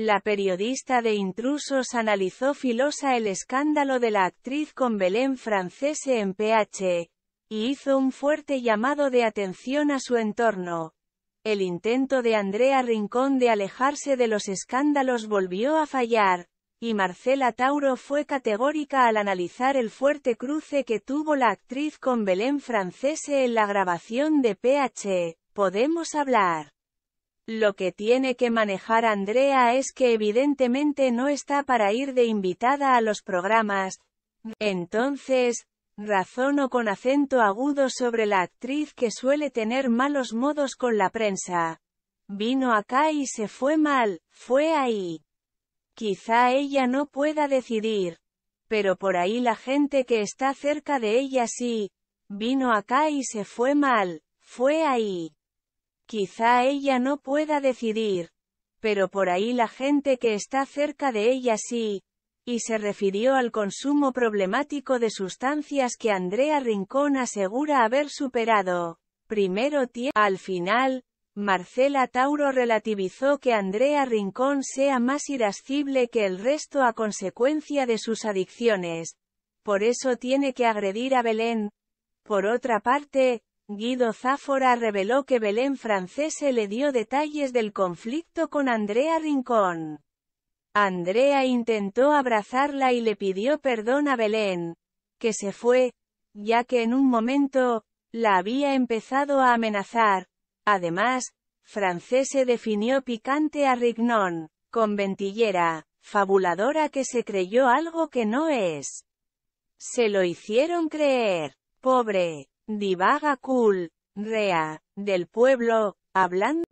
La periodista de Intrusos analizó filosa el escándalo de la actriz con Belén Francese en PH, y hizo un fuerte llamado de atención a su entorno. El intento de Andrea Rincón de alejarse de los escándalos volvió a fallar, y Marcela Tauro fue categórica al analizar el fuerte cruce que tuvo la actriz con Belén Francese en la grabación de PH, Podemos hablar. Lo que tiene que manejar Andrea es que evidentemente no está para ir de invitada a los programas. Entonces, razono con acento agudo sobre la actriz que suele tener malos modos con la prensa. Vino acá y se fue mal, fue ahí. Quizá ella no pueda decidir. Pero por ahí la gente que está cerca de ella sí. Vino acá y se fue mal, fue ahí. Quizá ella no pueda decidir. Pero por ahí la gente que está cerca de ella sí. Y se refirió al consumo problemático de sustancias que Andrea Rincón asegura haber superado. Primero al final, Marcela Tauro relativizó que Andrea Rincón sea más irascible que el resto a consecuencia de sus adicciones. Por eso tiene que agredir a Belén. Por otra parte, Guido Záfora reveló que Belén Francese le dio detalles del conflicto con Andrea Rincón. Andrea intentó abrazarla y le pidió perdón a Belén, que se fue, ya que en un momento, la había empezado a amenazar. Además, Francese definió picante a Rignón, con ventillera, fabuladora que se creyó algo que no es. Se lo hicieron creer, pobre, Divaga Cool, Rea, del pueblo, hablando.